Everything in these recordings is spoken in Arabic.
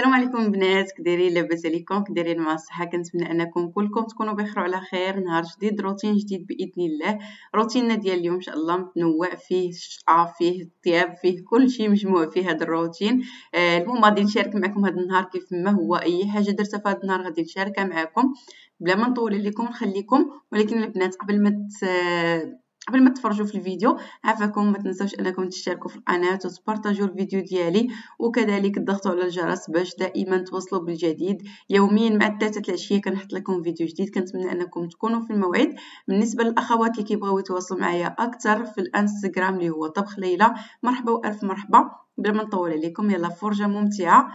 السلام عليكم بنات كديري لاباس عليكم كديرين مع الصحه كنتمنى انكم كلكم تكونوا بخير وعلى خير نهار جديد روتين جديد باذن الله روتيننا ديال اليوم ان شاء الله متنوع فيه الشقه فيه الطياب فيه كل شيء مجموع فيه هذا الروتين آه المهم غادي نشارك معكم هذا النهار كيف ما هو اي حاجه درتها في هذا النهار غادي نشاركها معكم بلا ما نطول عليكم نخليكم ولكن البنات قبل ما آه، قبل ما تفرجوا في الفيديو عفاكم ما تنسوش انكم تشتركوا في القناه وتبارطاجوا الفيديو ديالي وكذلك تضغطوا على الجرس باش دائما توصلوا بالجديد يوميا مع الثلاثه العشيه كنحط لكم فيديو جديد كنتمنى انكم تكونوا في الموعد بالنسبه للاخوات اللي كيبغوا يتواصلوا معايا اكثر في الانستغرام اللي هو طبخ ليلى مرحبا والف مرحبا بلا ما نطول عليكم يلا فرجه ممتعه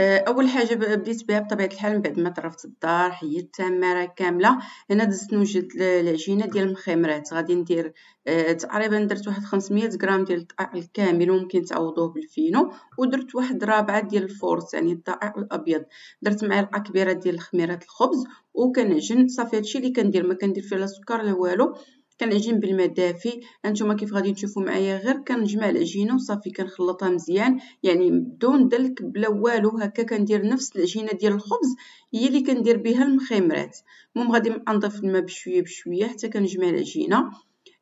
آه، اول حاجه بديت بها بطبيعه الحال من بعد ما طرفت الدار حيدت التماره كامله هنا دزت نوجد العجينه ديال المخمرات غادي ندير آه، تقريبا درت واحد 500 غرام ديال الدقيق الكامل ممكن تعوضوه بالفينو ودرت واحد رابعه ديال الفورس يعني الدقيق الابيض درت معلقه كبيره ديال خميره الخبز وكنعجن صافي هادشي اللي كندير ما كندير فيه لا سكر لا والو كنعجن بالماء دافي هانتوما كيف غادي تشوفوا معايا غير كنجمع العجينه وصافي كنخلطها مزيان يعني بدون دلك بلا والو هكا كندير نفس العجينه ديال الخبز هي اللي كندير بها المخيمرات المهم غادي نضيف الماء بشويه بشويه حتى كنجمع العجينه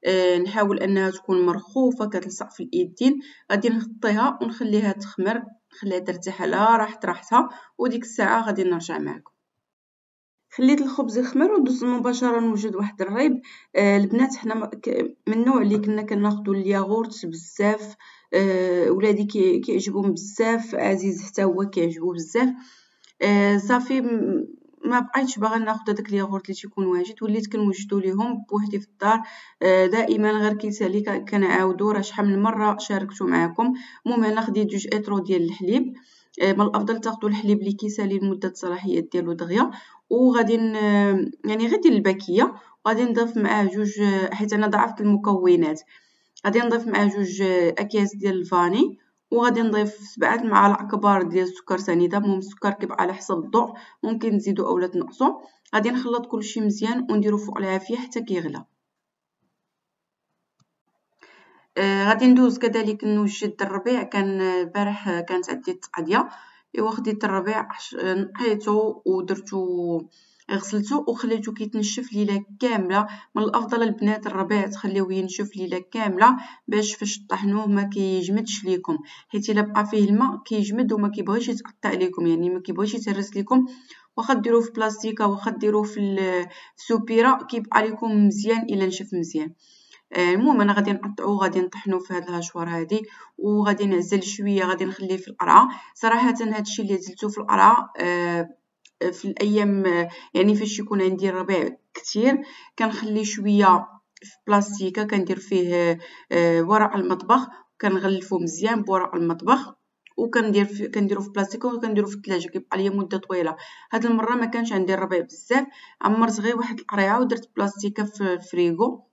أه نحاول انها تكون مرخوفه كتلصق في الايدين غادي نغطيها ونخليها تخمر نخليها ترتاح على راحت راحتها وديك الساعه غادي نرجع معكم خليت الخبز يخمر ودوز مباشره نوجد واحد الريب آه البنات حنا من النوع اللي كنا كناخدو الياغورت بزاف آه ولادي كيعجبهم بزاف عزيز حتى هو كيعجبو بزاف آه صافي ما بقيتش باغا ناخذ داك الياغورت اللي تيكون واجد وليت كنوجدو ليهم بوحدي في الدار آه، دائما غير كيسالي كنعاودو راه شحال من مره شاركتو معاكم المهم انا خديت جوج اطرو ديال الحليب آه، من الافضل تاخذوا الحليب اللي كيسالي لمده الصلاحيه ديالو دغيا وغادي يعني غادي الباكيه وغادي نضيف معاه جوج حيت انا ضعفت المكونات غادي نضيف معاه جوج اكياس ديال الفاني وغادي نضيف سبعة معالق كبار ديال السكر سنيده المهم السكر كيبقى على حسب الضعف ممكن نزيدو اولا تنقصو غادي نخلط كلشي مزيان ونديرو فوق العافيه حتى كيغلى آه غادي ندوز كذلك نوجد الربيع كان آه، البارح آه، كانت عندي التقضيه ايوا خديت الربيع نقيته ودرتو غسلته وخليته كيتنشف ليله كامله من الافضل البنات الربيع تخليوه ينشف ليله كامله باش فاش طحنوه ما كيجمدش ليكم حيت الا بقى فيه الماء كيجمد وما كيبغيش يتقطع ليكم يعني ما كيبغيش يتهرس ليكم واخا ديروه في بلاستيكه واخا ديروه في السوبيره كيبقى ليكم مزيان الا نشف مزيان آه، المهم انا غادي نقطعو غادي نطحنو في هاد الهشوار هادي وغادي نعزل شويه غادي نخليه في القرعه صراحه هادشي اللي عزلته في القرعه آه، في الايام يعني فاش يكون عندي الربيع كتير كنخلي شويه في بلاستيكه كندير فيه آه، ورق المطبخ كنغلفو مزيان بورق المطبخ وكندير في كنديرو في بلاستيك وكنديرو في الثلاجه كيبقى ليا مده طويله هاد المره ما كانش عندي الربيع بزاف عمرت غير واحد القريعه ودرت بلاستيكه في الفريغو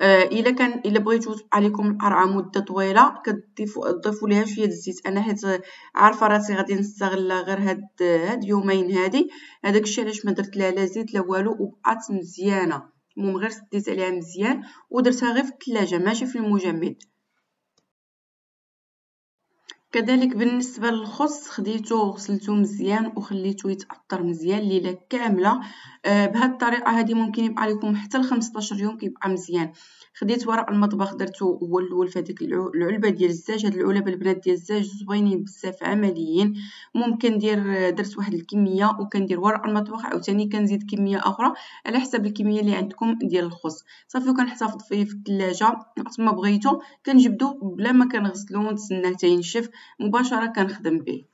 آه، الا كان الا بغيتو تبقى لكم القرعه مده طويله كتضيفوا ليها شويه الزيت انا حيت عارفه راسي غادي نستغل غير هاد هاد يومين هادي هذاك الشيء علاش ما درت لها لا زيت لا والو وبقات مزيانه المهم غير سديت عليها مزيان ودرتها غير في الثلاجه ماشي في المجمد كذلك بالنسبه للخص خديته وغسلته مزيان وخليته يتاثر مزيان ليله كامله آه بهذه الطريقه هذه ممكن يبقى لكم حتى ل 15 يوم كيبقى مزيان خديت ورق المطبخ درتو هو الاول فهاديك العلبه ديال الزاج هاد العلبه البنات ديال الزاج زوينين بزاف عمليين ممكن ندير درت واحد الكميه وكندير ورق المطبخ عاوتاني كنزيد كميه اخرى على حسب الكميه اللي عندكم ديال الخص صافي وكنحتفظ فيه في الثلاجه وقت ما بغيتو كنجبدو بلا ما كنغسلو ونتسناه حتى ينشف مباشره كنخدم به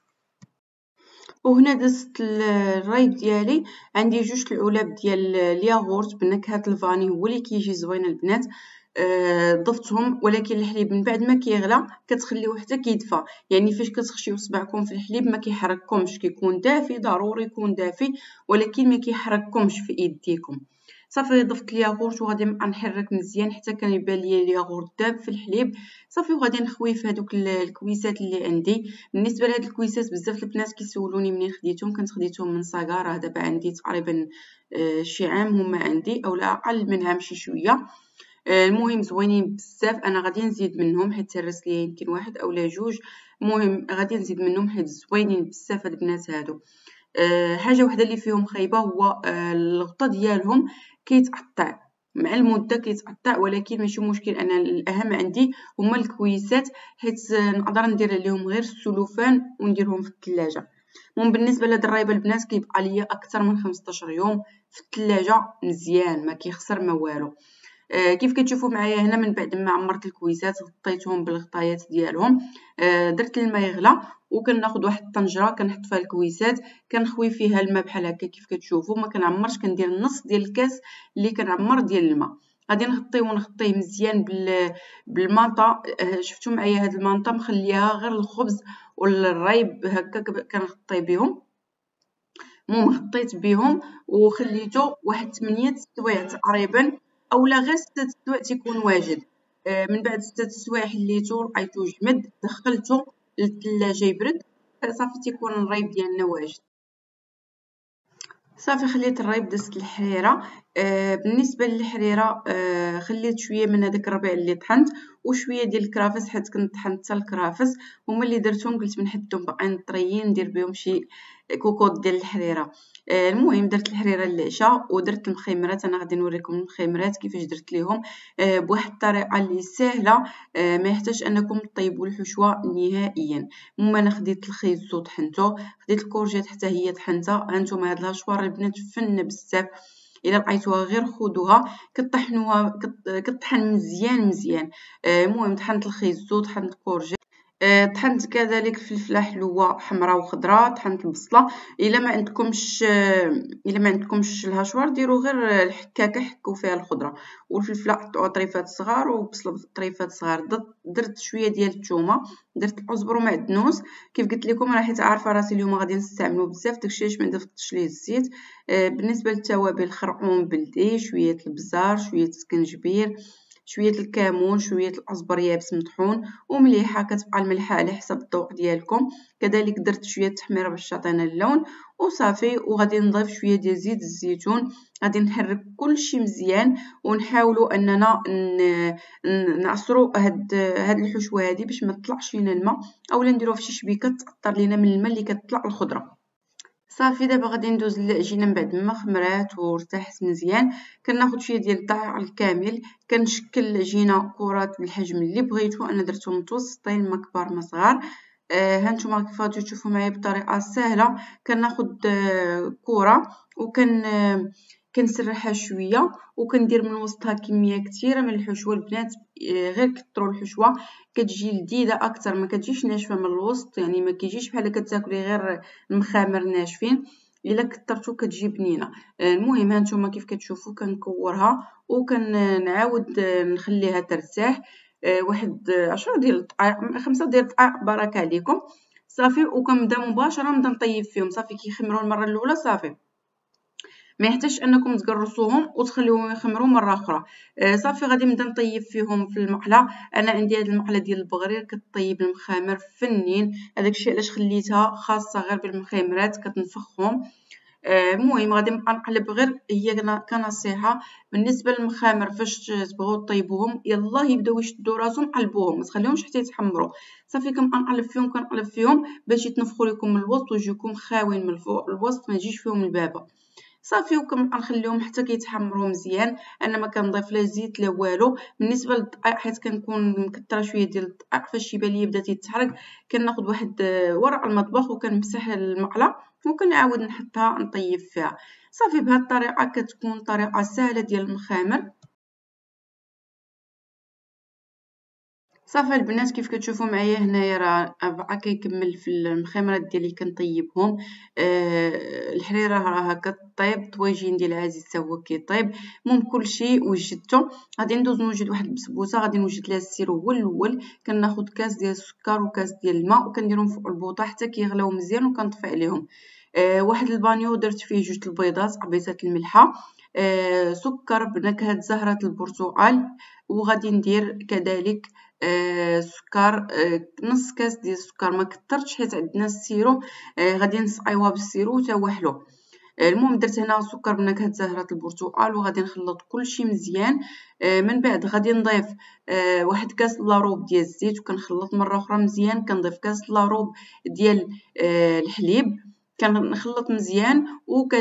وهنا دزت الرايب ديالي عندي جوج العلب ديال الياغورت بنكهه الفاني هو اللي كيجي زوين البنات آه ضفتهم ولكن الحليب من بعد ما كيغلى كتخليوه حتى كيدفى يعني فاش كتخشيو صبعكم في الحليب ما كيحرككمش كيكون دافي ضروري يكون دافي ولكن ما كيحرككمش في ايديكم صافي ضفت الياغورت وغادي نبقى نحرك مزيان حتى كيبان ليا الياغورت داب في الحليب صافي وغادي نخوي في هذوك الكويسات اللي عندي بالنسبه لهاد الكويسات بزاف البنات كيسولوني منين خديتهم كنت خديتهم من صاغا راه دابا عندي تقريبا آه، شي عام هما عندي اولا اقل من عام شي شويه آه، المهم زوينين بزاف انا غادي نزيد منهم حيت الرس لي يمكن واحد اولا جوج المهم غادي نزيد منهم حيت زوينين بزاف هاد البنات هادو أه حاجه وحده اللي فيهم خايبه هو أه الغطا ديالهم كيتقطع مع المدة كيتقطع ولكن ماشي مشكل انا الاهم عندي هما الكويسات حيت نقدر ندير عليهم غير السلوفان ونديرهم في الثلاجة المهم بالنسبة لهاد البنات كيبقى ليا اكثر من 15 يوم في الثلاجة مزيان ما كيخسر ما والو آه، كيف كتشوفوا معايا هنا من بعد ما عمرت الكويسات غطيتهم بالغطايات ديالهم آه، درت الماء يغلى وكناخد واحد الطنجره كنحط فيها الكويسات كنخوي فيها الماء بحال هكا كيف كتشوفوا ما كنعمرش كندير النص ديال الكاس اللي كنعمر ديال الماء غادي نغطيه ونغطيه مزيان بال بالمانطا آه، شفتوا معايا هاد المانطا مخليها غير الخبز والريب هكا كنغطي بهم المهم غطيت بهم وخليته واحد 8 سوايع تقريبا او لا غير ستة سوايع تيكون واجد آه، من بعد ستة سوايع حليتو لقيتو جمد دخلتو للثلاجة يبرد آه، صافي تيكون الريب ديالنا واجد صافي خليت الريب دزت الحريرة آه، بالنسبة للحريرة آه، خليت شوية من هذاك الربيع اللي طحنت وشوية ديال الكرافس حيت كنت طحنت حتى الكرافس هما اللي درتهم قلت نحدهم باقيين طريين ندير بهم شي كوكوط ديال الحريرة آه، المهم درت الحريرة للعشاء ودرت المخيمرات انا غادي نوريكم المخيمرات كيفاش درت ليهم بواحد الطريقة اللي سهلة ما يحتاج انكم تطيبوا الحشوة نهائيا المهم انا خديت الخيزو وطحنتو خديت الكورجيت حتى هي طحنتها هانتوما هاد الهشوار البنات فن بزاف الا لقيتوها غير خذوها كطحنوها كطحن مزيان مزيان آه، المهم طحنت الخيزو طحنت الكورجي آه، طحنت كذلك فلفله حلوه حمراء وخضراء طحنت البصله الا ما عندكمش آه، الا ما عندكمش الهشوار ديروا غير الحكاكه حكوا فيها الخضره والفلفله حطوا طريفات صغار وبصله طريفات صغار درت شويه ديال الثومه درت العزبر ومعدنوس كيف قلت لكم راه حيت عارفه راسي اليوم غادي نستعملو بزاف داكشي علاش ما ضفتش ليه الزيت آه، بالنسبه للتوابل خرقوم بلدي شويه البزار شويه سكنجبير شويه الكمون شويه الأزبر يابس مطحون ومليحه كتبقى الملحه على حسب الذوق ديالكم كذلك درت شويه التحميره باش تعطينا اللون وصافي وغادي نضيف شويه ديال زيت الزيتون غادي نحرك كلشي مزيان ونحاولوا اننا نعصروا هاد هاد الحشوه هذه باش ما تطلعش لينا الماء اولا نديروها شي شبيكه تاثر لينا من الماء اللي كتطلع الخضره صافي دابا غادي ندوز العجينه من بعد ما خمرات وارتاحت مزيان كناخد شويه ديال الدقيق الكامل كنشكل العجينه كرات بالحجم اللي بغيتو انا درتو متوسطين ما كبار ما صغار آه هانتوما كيف غادي تشوفوا معايا بطريقه سهله كناخد آه كره وكن آه كنسرحها شويه وكندير من وسطها كميه كثيره من الحشوه البنات آه، غير كثروا الحشوه كتجي لذيذه اكثر ما كتجيش ناشفه من الوسط يعني ما كيجيش بحال كتاكلي غير المخامر ناشفين الا كثرتو كتجي بنينه آه، المهم ها نتوما كيف كتشوفوا كنكورها وكنعاود آه، نخليها ترتاح واحد 10 ديال الدقائق 5 ديال الدقائق بركه عليكم صافي وكنبدا مباشره نبدا نطيب فيهم صافي كيخمروا المره الاولى صافي ما يحتاجش انكم تقرصوهم وتخليوهم يخمروا مره اخرى آه صافي غادي نبدا نطيب فيهم في المقله انا عندي هذه المقله ديال البغرير كطيب المخامر فنين هذاك الشيء علاش خليتها خاصه غير بالمخامرات كتنفخهم آه، المهم آه غادي نبقى نقلب غير هي كنصيحه بالنسبه للمخامر فاش تبغوا طيبوهم يلا يبداو يشدوا راسهم قلبوهم ما تخليهمش حتى يتحمروا صافي كنبقى نقلب فيهم كنقلب فيهم باش يتنفخوا لكم من الوسط ويجيكم خاوين من الوسط ما يجيش فيهم البابه صافي وكنخليهم حتى كيتحمروا مزيان انا ما كنضيف لا زيت لا والو بالنسبه للدقيق حيت كنكون مكثره شويه ديال الدقيق فاش يبان لي بدا تيتحرق كناخذ واحد ورق المطبخ وكنمسح المقله وكنعاود نحطها نطيب فيها صافي بهاد الطريقه كتكون طريقه سهله ديال المخامر صافي البنات كيف كتشوفوا معايا هنايا راه باقا كيكمل في المخمرات ديالي كنطيبهم أه الحريره راه كطيب الطواجين ديال عزيز حتى هو كيطيب المهم كلشي وجدته غادي ندوز نوجد واحد البسبوسه غادي نوجد لها السير هو الاول كناخذ كاس ديال السكر وكاس ديال الماء وكنديرهم فوق البوطه حتى كيغلاو مزيان وكنطفي عليهم أه واحد البانيو درت فيه جوج البيضات قبيصه الملحه أه سكر بنكهه زهره البرتقال وغادي ندير كذلك سكر نص كاس ديال السكر ما كثرتش حيت عندنا السيرو غادي نسقيوها بالسيرو حتى هو حلو المهم درت هنا سكر بنكهه زهره البرتقال وغادي نخلط كلشي مزيان من بعد غادي نضيف واحد كاس لاروب ديال الزيت وكنخلط مره اخرى مزيان كنضيف كاس لاروب ديال الحليب كنخلط مزيان وك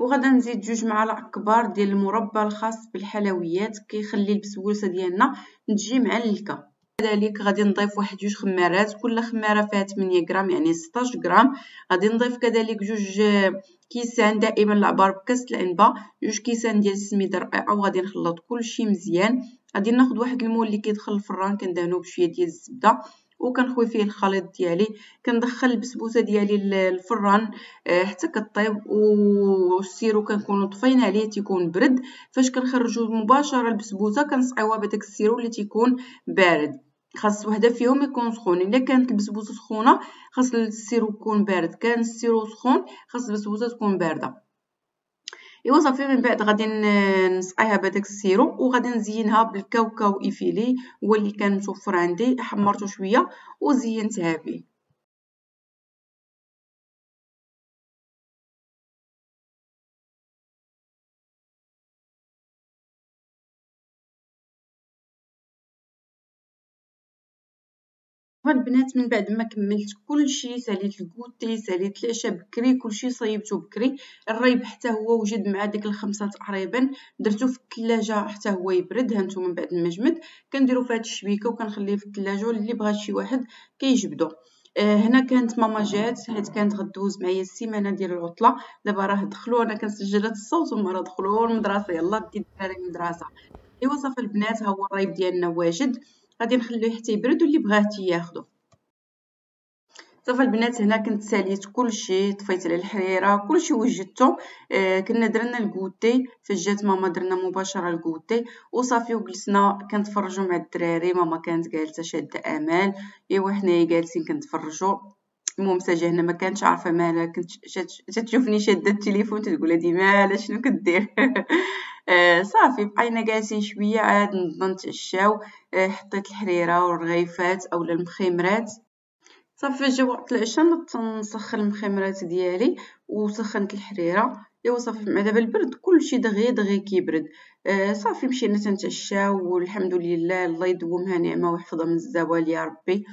وغادا نزيد جوج معالق كبار ديال المربى الخاص بالحلويات كيخلي البسبوسه ديالنا تجي معلكه كذلك غادي نضيف واحد جوج خمارات كل خماره فيها 8 غرام يعني 16 غرام غادي نضيف كذلك جوج كيسان دائما العبار بكاس العنبه جوج كيسان ديال السميده رائعه وغادي نخلط كلشي مزيان غادي ناخذ واحد المول اللي كيدخل الفران كندهنوه بشويه ديال الزبده وكنخوي فيه الخليط ديالي كندخل البسبوسه ديالي الفران آه، حتى كطيب والسيرو كنكونوا طفينا عليه تيكون برد فاش كنخرجوا مباشره البسبوسه كنسقيوها بداك السيرو اللي تيكون بارد خاص وحده فيهم يكون سخون الا كانت البسبوسه سخونه خاص السيرو يكون بارد كان السيرو سخون خاص البسبوسه تكون بارده ايوا صافي من بعد غادي نسقيها بهذاك السيرو وغادي نزينها بالكاوكاو ايفيلي هو اللي كان متوفر عندي حمرته شويه وزينتها به البنات من بعد ما كملت كلشي ساليت الكوتي ساليت العشاء بكري كلشي صيبته بكري الريب حتى هو وجد مع ديك الخمسه تقريبا درتو في الثلاجه حتى هو يبرد هانتو من بعد ما جمد كنديرو في هاد الشبيكه وكنخليه في الثلاجه واللي بغا شي واحد كيجبدو آه، هنا كانت ماما جات حيت كانت غدوز معايا السيمانه ديال العطله دابا راه دخلوا انا كنسجل الصوت هما راه دخلوا المدرسه يلا دي الدراري المدرسه ايوا صافي البنات ها هو الريب ديالنا واجد غادي نخليه حتى يبرد واللي بغاتي ياخدو صافي البنات هنا كنت ساليت كلشي طفيت على الحريره كلشي وجدته آه كنا درنا الكوتي فاش جات ماما درنا مباشره الكوتي وصافي وجلسنا كنتفرجوا مع الدراري ماما كانت جالسه شاده امال ايوا حنايا جالسين كنتفرجوا المهم ساجه هنا ما كانتش عارفه مالها كنت تشوفني شاده التليفون تقول هادي مالها شنو كدير آه، صافي بقينا جالسين شويه عاد نبدا نتعشاو آه، حطيت الحريره والرغيفات اولا المخيمرات صافي جا وقت العشاء نبدا نسخن المخيمرات ديالي وسخنت الحريره ايوا صافي مع دابا البرد كلشي دغيا دغيا كيبرد آه صافي مشينا تنتعشاو والحمد لله الله يدومها نعمه ويحفظها من الزوال يا ربي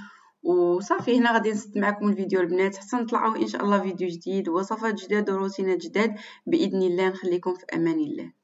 وصافي هنا غادي نسد معكم الفيديو البنات حتى نطلعوا ان شاء الله فيديو جديد وصفات جداد وروتينات جداد باذن الله نخليكم في امان الله